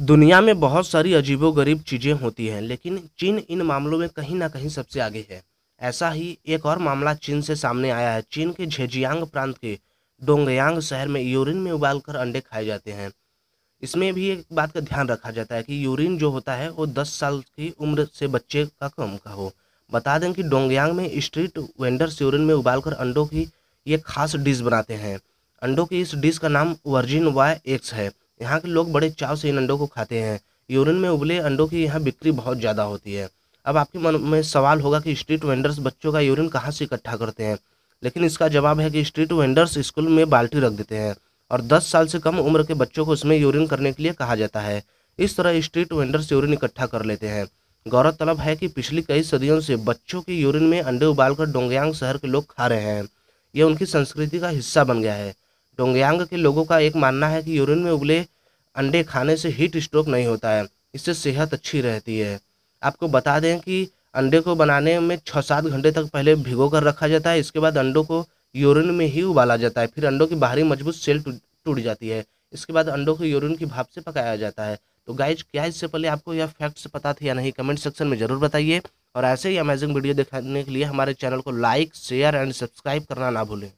दुनिया में बहुत सारी अजीबो गरीब चीज़ें होती हैं लेकिन चीन इन मामलों में कहीं ना कहीं सबसे आगे है ऐसा ही एक और मामला चीन से सामने आया है चीन के झेजियांग प्रांत के डोंगयांग शहर में यूरिन में उबालकर अंडे खाए जाते हैं इसमें भी एक बात का ध्यान रखा जाता है कि यूरिन जो होता है वो दस साल की उम्र से बच्चे का कम का हो बता दें कि डोंगयांग में स्ट्रीट वेंडर्स यूरिन में उबालकर अंडों की ये खास डिश बनाते हैं अंडों की इस डिश का नाम वर्जिन वाई एक्स है यहाँ के लोग बड़े चाव से इन अंडों को खाते हैं यूरिन में उबले अंडों की यहाँ बिक्री बहुत ज़्यादा होती है अब आपके मन में सवाल होगा कि स्ट्रीट वेंडर्स बच्चों का यूरिन कहाँ से इकट्ठा करते हैं लेकिन इसका जवाब है कि स्ट्रीट वेंडर्स स्कूल में बाल्टी रख देते हैं और 10 साल से कम उम्र के बच्चों को उसमें यूरिन करने के लिए कहा जाता है इस तरह स्ट्रीट वेंडर्स यूरिन इकट्ठा कर लेते हैं गौरतलब है कि पिछली कई सदियों से बच्चों के यूरिन में अंडे उबालकर डोंगयांग शहर के लोग खा रहे हैं यह उनकी संस्कृति का हिस्सा बन गया है डोंगयांग के लोगों का एक मानना है कि यूरिन में उबले अंडे खाने से हीट स्ट्रोक नहीं होता है इससे सेहत अच्छी रहती है आपको बता दें कि अंडे को बनाने में छः सात घंटे तक पहले भिगो कर रखा जाता है इसके बाद अंडों को यूरिन में ही उबाला जाता है फिर अंडों की बाहरी मजबूत सेल टूट जाती है इसके बाद अंडों को यूरिन की भाप से पकाया जाता है तो गाइज क्या इससे पहले आपको यह फैक्ट्स पता थे या नहीं कमेंट सेक्शन में ज़रूर बताइए और ऐसे ही अमेजिंग वीडियो दिखाने के लिए हमारे चैनल को लाइक शेयर एंड सब्सक्राइब करना ना भूलें